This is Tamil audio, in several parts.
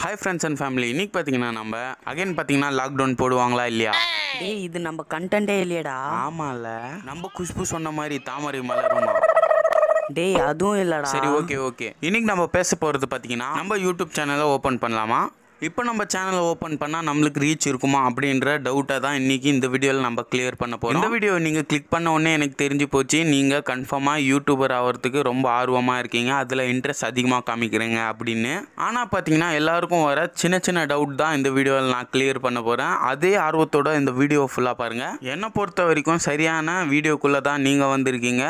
ஹாய் ஃப்ரெண்ட்ஸ் அண்ட் ஃபேமிலி இன்னைக்கு பார்த்தீங்கன்னா நம்ம அகைன் பார்த்தீங்கன்னா லாக்டவுன் போடுவாங்களா இல்லையா டேய் இது நம்ம கண்டே இல்லையடா ஆமால நம்ம குஷ்பு சொன்ன மாதிரி தாமரை மலருமா டேய் அதுவும் இல்லடா சரி ஓகே ஓகே இன்னைக்கு நம்ம பேச போகிறது பார்த்தீங்கன்னா நம்ம யூடியூப் சேனலை ஓப்பன் பண்ணலாமா இப்போ நம்ம சேனலை ஓப்பன் பண்ணால் நம்மளுக்கு ரீச் இருக்குமா அப்படின்ற டவுட்டை தான் இன்றைக்கி இந்த வீடியோவில் நம்ம கிளியர் பண்ண போகிறோம் இந்த வீடியோ நீங்கள் கிளிக் பண்ண உடனே எனக்கு தெரிஞ்சு போச்சு நீங்கள் கன்ஃபார்மாக யூடியூபர் ஆகிறதுக்கு ரொம்ப ஆர்வமாக இருக்கீங்க அதில் இன்ட்ரெஸ்ட் அதிகமாக காமிக்கிறீங்க அப்படின்னு ஆனால் பார்த்தீங்கன்னா எல்லாருக்கும் வர சின்ன சின்ன டவுட் தான் இந்த வீடியோவில் நான் கிளியர் பண்ண போகிறேன் அதே ஆர்வத்தோட இந்த வீடியோ ஃபுல்லாக பாருங்கள் என்னை பொறுத்த வரைக்கும் சரியான வீடியோக்குள்ளே தான் நீங்கள் வந்திருக்கீங்க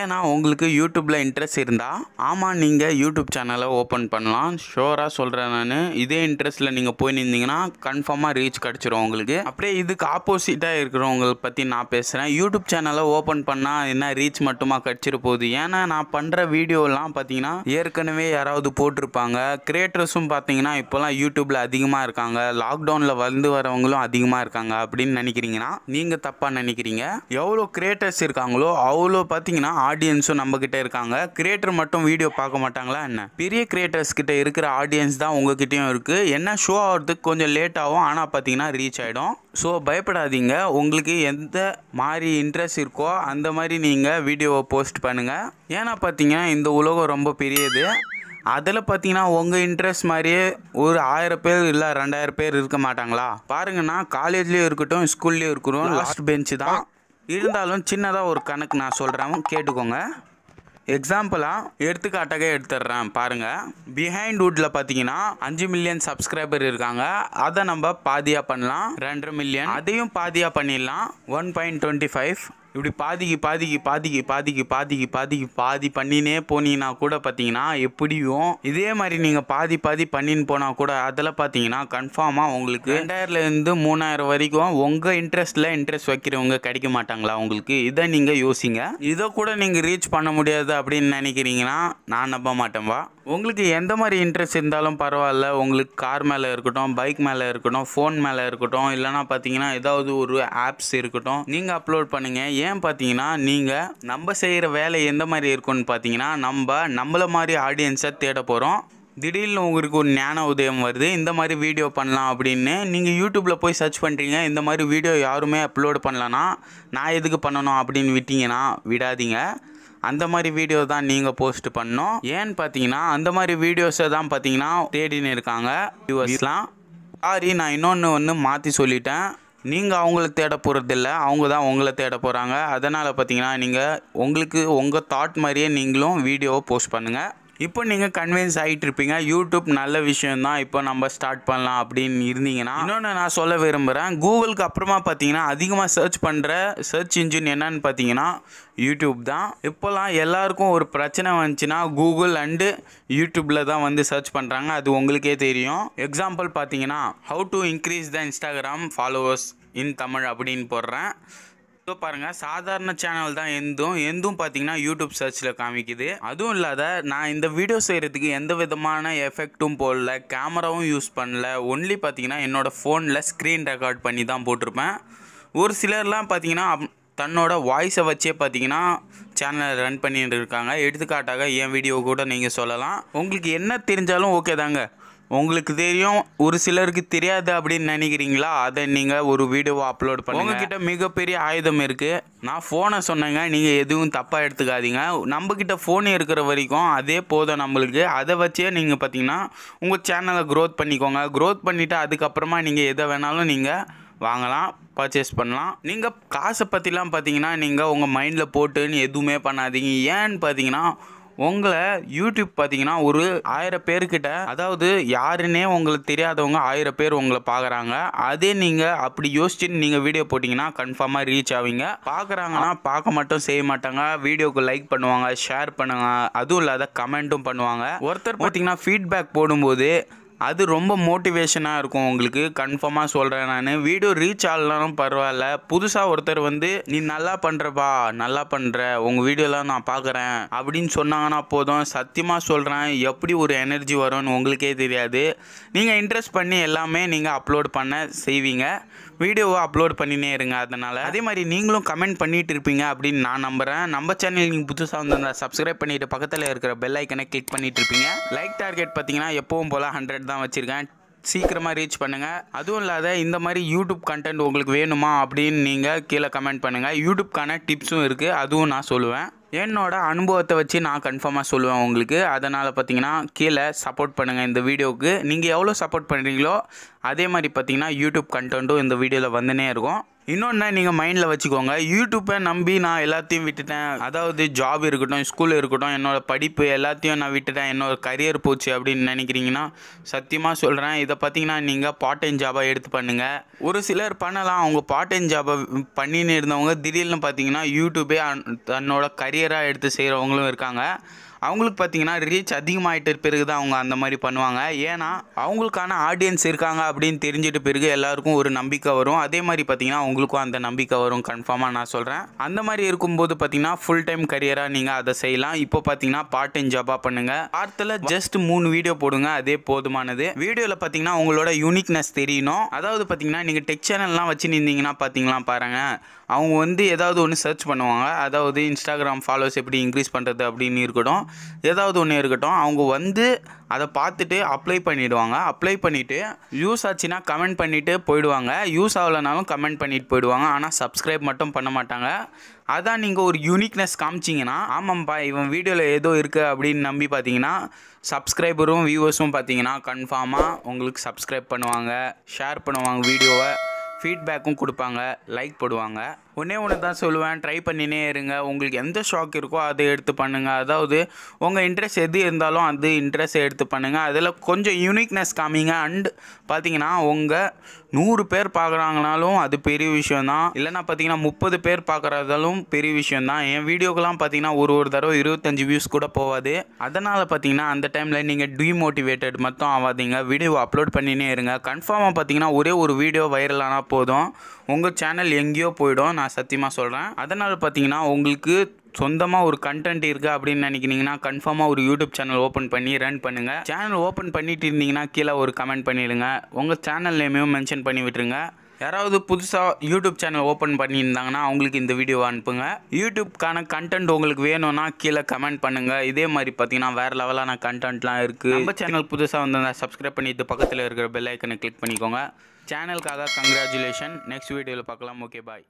ஏன்னா உங்களுக்கு யூடியூப்பில் இன்ட்ரெஸ்ட் இருந்தால் ஆமாம் நீங்கள் யூடியூப் சேனலை ஓப்பன் பண்ணலாம் ஷோராக சொல்கிறேன் நான் இதே இன்ட்ரெஸ்ட்டில் நீங்கள் போய் நின்றீங்கன்னா கன்ஃபார்மாக ரீச் கிடச்சிரும் உங்களுக்கு அப்படியே இதுக்கு ஆப்போசிட்டாக இருக்கிறவங்களை பற்றி நான் பேசுகிறேன் யூடியூப் சேனலை ஓப்பன் பண்ணால் என்ன ரீச் மட்டுமா கிடச்சிரு போகுது ஏன்னா நான் பண்ணுற வீடியோலாம் பார்த்தீங்கன்னா ஏற்கனவே யாராவது போட்டிருப்பாங்க கிரியேட்டர்ஸும் பார்த்தீங்கன்னா இப்போலாம் யூடியூப்பில் அதிகமாக இருக்காங்க லாக்டவுனில் வந்து வரவங்களும் அதிகமாக இருக்காங்க அப்படின்னு நினைக்கிறீங்கன்னா நீங்கள் தப்பாக நினைக்கிறீங்க எவ்வளோ கிரியேட்டர்ஸ் இருக்காங்களோ அவ்வளோ பார்த்தீங்கன்னா தான் ஆடியன்ஸும் நம்மக்கிட்ட இருக்காங்க கிரியேட்டர் மட்டும் வீடியோ பார்க்க மாட்டாங்களா என்ன பெரிய கிரியேட்டர்ஸ் கிட்ட இருக்கிற ஆடியன்ஸ் தான் உங்ககிட்டயும் இருக்குது என்ன ஷோ ஆகிறதுக்கு கொஞ்சம் லேட் ஆகும் ஆனால் பார்த்தீங்கன்னா ரீச் ஆகிடும் ஸோ பயப்படாதீங்க உங்களுக்கு எந்த மாதிரி இன்ட்ரெஸ்ட் இருக்கோ அந்த மாதிரி நீங்கள் வீடியோவை போஸ்ட் பண்ணுங்கள் ஏன்னா பார்த்தீங்கன்னா இந்த உலகம் ரொம்ப பெரியது அதில் பார்த்தீங்கன்னா உங்கள் இன்ட்ரெஸ்ட் மாதிரியே ஒரு ஆயிரம் பேர் இல்லை ரெண்டாயிரம் பேர் இருக்க மாட்டாங்களா பாருங்கன்னா காலேஜ்லேயும் இருக்கட்டும் ஸ்கூல்லேயும் இருக்கட்டும் லாஸ்ட் பெஞ்சு தான் இருந்தாலும் சின்னதாக ஒரு கணக்கு நான் சொல்கிறேன் கேட்டுக்கோங்க எக்ஸாம்பிளாக எடுத்துக்காட்டாக எடுத்துடுறேன் பாருங்கள் பிஹைண்ட் வுட்டில் பார்த்தீங்கன்னா அஞ்சு மில்லியன் சப்ஸ்கிரைபர் இருக்காங்க அதை நம்ம பாதியாக பண்ணலாம் ரெண்டு மில்லியன் அதையும் பாதியாக பண்ணிடலாம் ஒன் பாயிண்ட் டுவெண்ட்டி ஃபைவ் இப்படி பாதிக்கு பாதிக்கு பாதிக்கு பாதிக்கு பாதிக்கு பாதிக்கு பாதி பண்ணினே போனீங்கன்னா கூட பார்த்தீங்கன்னா எப்படியும் இதே மாதிரி நீங்கள் பாதி பாதி பண்ணின்னு போனால் கூட அதில் பார்த்தீங்கன்னா கன்ஃபார்மாக உங்களுக்கு ரெண்டாயிரம்லேருந்து மூணாயிரம் வரைக்கும் உங்கள் இன்ட்ரெஸ்ட்டில் இன்ட்ரெஸ்ட் வைக்கிறவங்க கிடைக்க மாட்டாங்களா உங்களுக்கு இதை நீங்கள் யோசிங்க இதை கூட நீங்கள் ரீச் பண்ண முடியாது அப்படின்னு நினைக்கிறீங்கன்னா நான் நம்ப மாட்டேன்வா உங்களுக்கு எந்த மாதிரி இன்ட்ரெஸ்ட் இருந்தாலும் பரவாயில்ல உங்களுக்கு கார் மேலே இருக்கட்டும் பைக் மேலே இருக்கட்டும் ஃபோன் மேலே இருக்கட்டும் இல்லைனா பார்த்தீங்கன்னா ஏதாவது ஒரு ஆப்ஸ் இருக்கட்டும் நீங்கள் அப்லோட் பண்ணுங்கள் ஏன் பார்த்தீங்கன்னா நீங்கள் நம்ம செய்கிற வேலை எந்த மாதிரி இருக்கும்னு பார்த்தீங்கன்னா நம்ம நம்மளை மாதிரி ஆடியன்ஸை தேட போகிறோம் திடீர்னு உங்களுக்கு ஒரு ஞான உதயம் வருது இந்த மாதிரி வீடியோ பண்ணலாம் அப்படின்னு நீங்கள் யூடியூப்பில் போய் சர்ச் பண்ணுறீங்க இந்த மாதிரி வீடியோ யாருமே அப்லோடு பண்ணலன்னா நான் எதுக்கு பண்ணணும் அப்படின்னு விட்டிங்கன்னா விடாதீங்க அந்த மாதிரி வீடியோ தான் நீங்கள் போஸ்ட் பண்ணும் ஏன்னு பார்த்தீங்கன்னா அந்த மாதிரி வீடியோஸை தான் பார்த்தீங்கன்னா தேடின்னு இருக்காங்க வியூவர்ஸ்லாம் சாரி நான் இன்னொன்று ஒன்று மாற்றி சொல்லிட்டேன் நீங்கள் அவங்கள தேட போகிறதில்ல அவங்க தான் உங்களை தேட போகிறாங்க அதனால் பார்த்தீங்கன்னா நீங்கள் உங்களுக்கு உங்கள் தாட் மாதிரியே நீங்களும் வீடியோவை போஸ்ட் பண்ணுங்கள் இப்போ நீங்கள் கன்வின்ஸ் ஆகிட்டு இருப்பீங்க யூடியூப் நல்ல விஷயந்தான் இப்போ நம்ம ஸ்டார்ட் பண்ணலாம் அப்படின்னு இருந்தீங்கன்னா இன்னொன்று நான் சொல்ல விரும்புகிறேன் கூகுளுக்கு அப்புறமா பார்த்தீங்கன்னா அதிகமாக சர்ச் பண்ணுற சர்ச் இன்ஜின் என்னன்னு பார்த்தீங்கன்னா யூடியூப் தான் இப்போல்லாம் எல்லாருக்கும் ஒரு பிரச்சனை வந்துச்சுன்னா கூகுள் அண்டு யூடியூப்பில் தான் வந்து சர்ச் பண்ணுறாங்க அது உங்களுக்கே தெரியும் எக்ஸாம்பிள் பார்த்தீங்கன்னா how to increase the Instagram followers in Tamil அப்படின்னு போடுறேன் இப்போ பாருங்கள் சாதாரண சேனல் தான் எந்தும் எந்தும் பார்த்தீங்கன்னா யூடியூப் சர்ச்சில் காமிக்குது அதுவும் இல்லாத நான் இந்த வீடியோ செய்கிறதுக்கு எந்த விதமான எஃபெக்ட்டும் போடல கேமராவும் யூஸ் பண்ணல ஒன்லி பார்த்தீங்கன்னா என்னோட ஃபோனில் ஸ்க்ரீன் ரெக்கார்ட் பண்ணி தான் போட்டிருப்பேன் ஒரு சிலர்லாம் பார்த்தீங்கன்னா தன்னோட வாய்ஸை வச்சே பார்த்தீங்கன்னா சேனலை ரன் பண்ணிட்டு இருக்காங்க எடுத்துக்காட்டாக என் வீடியோ கூட நீங்கள் சொல்லலாம் உங்களுக்கு என்ன தெரிஞ்சாலும் ஓகே தாங்க உங்களுக்கு தெரியும் ஒரு சிலருக்கு தெரியாது அப்படின்னு நினைக்கிறீங்களா அதை நீங்கள் ஒரு வீடியோவை அப்லோட் பண்ணி உங்ககிட்ட மிகப்பெரிய ஆயுதம் இருக்குது நான் ஃபோனை சொன்னேங்க நீங்கள் எதுவும் தப்பாக எடுத்துக்காதீங்க நம்மக்கிட்ட ஃபோன் இருக்கிற வரைக்கும் அதே போதும் நம்மளுக்கு அதை வச்சே நீங்கள் பார்த்தீங்கன்னா உங்கள் சேனலை க்ரோத் பண்ணிக்கோங்க க்ரோத் பண்ணிவிட்டு அதுக்கப்புறமா நீங்கள் எதை வேணாலும் நீங்கள் வாங்கலாம் பர்ச்சேஸ் பண்ணலாம் நீங்கள் காசை பற்றிலாம் பார்த்தீங்கன்னா நீங்கள் உங்கள் மைண்டில் போட்டுன்னு எதுவுமே பண்ணாதீங்க ஏன்னு பார்த்தீங்கன்னா உங்களை யூடியூப் பார்த்தீங்கன்னா ஒரு ஆயிரம் பேர்கிட்ட அதாவது யாருன்னே உங்களுக்கு தெரியாதவங்க ஆயிரம் பேர் உங்களை பார்க்குறாங்க அதே நீங்கள் அப்படி யோசிச்சுட்டு நீங்கள் வீடியோ போட்டிங்கன்னா கன்ஃபார்மாக ரீச் ஆவீங்க பார்க்குறாங்கன்னா பார்க்க மட்டும் செய்ய மாட்டாங்க வீடியோக்கு லைக் பண்ணுவாங்க ஷேர் பண்ணுவாங்க அதுவும் இல்லாத கமெண்ட்டும் பண்ணுவாங்க ஒருத்தர் பார்த்தீங்கன்னா ஃபீட்பேக் போடும்போது அது ரொம்ப மோட்டிவேஷனாக இருக்கும் உங்களுக்கு கன்ஃபார்மாக சொல்கிறேன் நான் வீடியோ ரீச் ஆகலாம் பரவாயில்ல புதுசாக ஒருத்தர் வந்து நீ நல்லா பண்ணுறப்பா நல்லா பண்ணுற உங்கள் வீடியோலாம் நான் பார்க்குறேன் அப்படின்னு சொன்னாங்கன்னா போதும் சத்தியமாக சொல்கிறேன் எப்படி ஒரு எனர்ஜி வரும்னு உங்களுக்கே தெரியாது நீங்கள் இன்ட்ரெஸ்ட் பண்ணி எல்லாமே நீங்கள் அப்லோட் பண்ண செய்வீங்க வீடியோவை அப்லோட் பண்ணினே இருங்க அதனால் அதே மாதிரி நீங்களும் கமெண்ட் பண்ணிகிட்டு இருப்பீங்க அப்படின்னு நான் நம்புகிறேன் நம்ம சேனல் நீங்கள் புதுசாக வந்து சப்ஸ்கிரைப் பண்ணிவிட்டு பக்கத்தில் இருக்கிற பெல் ஐக்கனை கிளிக் பண்ணிகிட்டு இருப்பீங்க லைக் டார்கெட் பார்த்தீங்கன்னா எப்பவும் போல் ஹண்ட்ரட் தான் தான் வச்சுருக்கேன் சீக்கிரமாக ரீச் பண்ணுங்கள் அதுவும் இல்லாத இந்த மாதிரி யூடியூப் கண்டென்ட் உங்களுக்கு வேணுமா அப்படின்னு நீங்கள் கீழே கமெண்ட் பண்ணுங்கள் யூடியூப்க்கான டிப்ஸும் இருக்குது அதுவும் நான் சொல்லுவேன் என்னோட அனுபவத்தை வச்சு நான் கன்ஃபார்மாக சொல்லுவேன் உங்களுக்கு அதனால் பார்த்தீங்கன்னா கீழே சப்போர்ட் பண்ணுங்கள் இந்த வீடியோவுக்கு நீங்கள் எவ்வளோ சப்போர்ட் பண்ணுறீங்களோ அதே மாதிரி பார்த்தீங்கன்னா யூடியூப் கண்டென்ட்டும் இந்த வீடியோவில் வந்துனே இருக்கும் இன்னொன்று நீங்கள் மைண்டில் வச்சுக்கோங்க யூடியூப்பை நம்பி நான் எல்லாத்தையும் விட்டுட்டேன் அதாவது ஜாப் இருக்கட்டும் ஸ்கூல் இருக்கட்டும் என்னோடய படிப்பு எல்லாத்தையும் நான் விட்டுட்டேன் என்னோடய கரியர் போச்சு அப்படின்னு நினைக்கிறீங்கன்னா சத்தியமாக சொல்கிறேன் இதை பார்த்தீங்கன்னா நீங்கள் பார்ட் டைம் ஜாபாக எடுத்து பண்ணுங்கள் ஒரு சிலர் பண்ணலாம் அவங்க பார்ட் டைம் ஜாபை பண்ணின்னு இருந்தவங்க திடீர்னு பார்த்தீங்கன்னா யூடியூபே தன்னோட கரியராக எடுத்து செய்கிறவங்களும் இருக்காங்க அவங்களுக்கு பார்த்தீங்கன்னா ரீச் அதிகமாகிட்ட பிறகு தான் அவங்க அந்த மாதிரி பண்ணுவாங்க ஏன்னா அவங்களுக்கான ஆடியன்ஸ் இருக்காங்க அப்படின்னு தெரிஞ்சிட்ட பிறகு எல்லாருக்கும் ஒரு நம்பிக்கை வரும் அதே மாதிரி பார்த்தீங்கன்னா உங்களுக்கும் அந்த நம்பிக்கை வரும் கன்ஃபார்மாக நான் சொல்கிறேன் அந்த மாதிரி இருக்கும்போது பார்த்தீங்கன்னா ஃபுல் டைம் கரியராக நீங்கள் அதை செய்யலாம் இப்போ பார்த்தீங்கன்னா பார்ட் டைம் ஜாபாக பண்ணுங்கள் வாரத்தில் ஜஸ்ட் மூணு வீடியோ போடுங்க அதே போதுமானது வீடியோவில் பார்த்தீங்கன்னா உங்களோட யூனிக்னஸ் தெரியணும் அதாவது பார்த்தீங்கன்னா நீங்கள் டெக் சேனல்லாம் வச்சு நின்றீங்கன்னா பார்த்தீங்களா பாருங்கள் அவங்க வந்து ஏதாவது ஒன்று சர்ச் பண்ணுவாங்க அதாவது இன்ஸ்டாகிராம் ஃபாலோவர்ஸ் எப்படி இன்க்ரீஸ் பண்ணுறது அப்படின்னு இருக்கட்டும் ஏதாவது ஒன்று இருக்கட்டும் அவங்க வந்து அதை பார்த்துட்டு அப்ளை பண்ணிவிடுவாங்க அப்ளை பண்ணிவிட்டு யூஸ் ஆச்சுன்னா கமெண்ட் பண்ணிவிட்டு போயிடுவாங்க யூஸ் ஆகலைனாலும் கமெண்ட் பண்ணிவிட்டு போயிடுவாங்க ஆனால் சப்ஸ்கிரைப் மட்டும் பண்ண மாட்டாங்க அதான் நீங்கள் ஒரு யூனிக்னஸ் காமிச்சிங்கன்னா ஆமாம்ப்பா இவன் வீடியோவில் ஏதோ இருக்குது அப்படின்னு நம்பி பார்த்தீங்கன்னா சப்ஸ்கிரைபரும் வியூவர்ஸும் பார்த்தீங்கன்னா கன்ஃபார்மாக உங்களுக்கு சப்ஸ்கிரைப் பண்ணுவாங்க ஷேர் பண்ணுவாங்க வீடியோவை ஃபீட்பேக்கும் கொடுப்பாங்க லைக் போடுவாங்க ஒன்றே ஒன்று தான் சொல்லுவேன் ட்ரை பண்ணினே இருங்க உங்களுக்கு எந்த ஷாக் இருக்கோ அதை எடுத்து பண்ணுங்கள் அதாவது உங்கள் இன்ட்ரெஸ்ட் எது இருந்தாலும் அது இன்ட்ரெஸ்ட் எடுத்து பண்ணுங்கள் அதில் கொஞ்சம் யூனிக்னஸ் காமிங்க அண்ட் பார்த்தீங்கன்னா உங்கள் நூறு பேர் பார்க்குறாங்கனாலும் அது பெரிய விஷயம் தான் பார்த்தீங்கன்னா முப்பது பேர் பார்க்குறதாலும் பெரிய விஷயம்தான் என் வீடியோக்கெலாம் பார்த்தீங்கன்னா ஒரு ஒரு தடவை இருபத்தஞ்சி வியூஸ் கூட போகாது அதனால் பார்த்தீங்கன்னா அந்த டைமில் நீங்கள் டிமோட்டிவேட்டட் மட்டும் ஆகாதீங்க வீடியோ அப்லோட் பண்ணினே இருங்க கன்ஃபார்மாக பார்த்தீங்கன்னா ஒரே ஒரு வீடியோ வைரலானால் போதும் உங்கள் சேனல் எங்கேயோ போயிடும் நான் சத்தியமாக சொல்கிறேன் அதனால் பார்த்தீங்கன்னா உங்களுக்கு சொந்தமாக ஒரு கண்டென்ட் இருக்குது அப்படின்னு நினைக்கிறீங்கன்னா கன்ஃபார்மாக ஒரு யூடியூப் சேனல் ஓப்பன் பண்ணி ரன் பண்ணுங்கள் சேனல் ஓப்பன் பண்ணிட்டு இருந்தீங்கன்னா கீழே ஒரு கமெண்ட் பண்ணிவிடுங்க உங்கள் சேனல் நேமையும் மென்ஷன் பண்ணி விட்டுருங்க யாராவது புதுசாக யூடியூப் சேனல் ஓப்பன் பண்ணியிருந்தாங்கன்னா அவங்களுக்கு இந்த வீடியோ அனுப்புங்க யூடியூப்க்கான கண்டென்ட் உங்களுக்கு வேணும்னா கீழே கமெண்ட் பண்ணுங்கள் இதே மாதிரி பார்த்தீங்கன்னா வேறு லெவலான கண்டென்ட்லாம் இருக்குது நம்ம சேனல் புதுசாக வந்து சப்ஸ்கிரைப் பண்ணிட்டு பக்கத்தில் இருக்கிற பெல் ஐக்கனை கிளிக் பண்ணிக்கோங்க சேனலுக்காக கங்க்ராச்சுலேஷன் நெக்ஸ்ட் வீடியோவில் பார்க்கலாம் ஓகே பாய்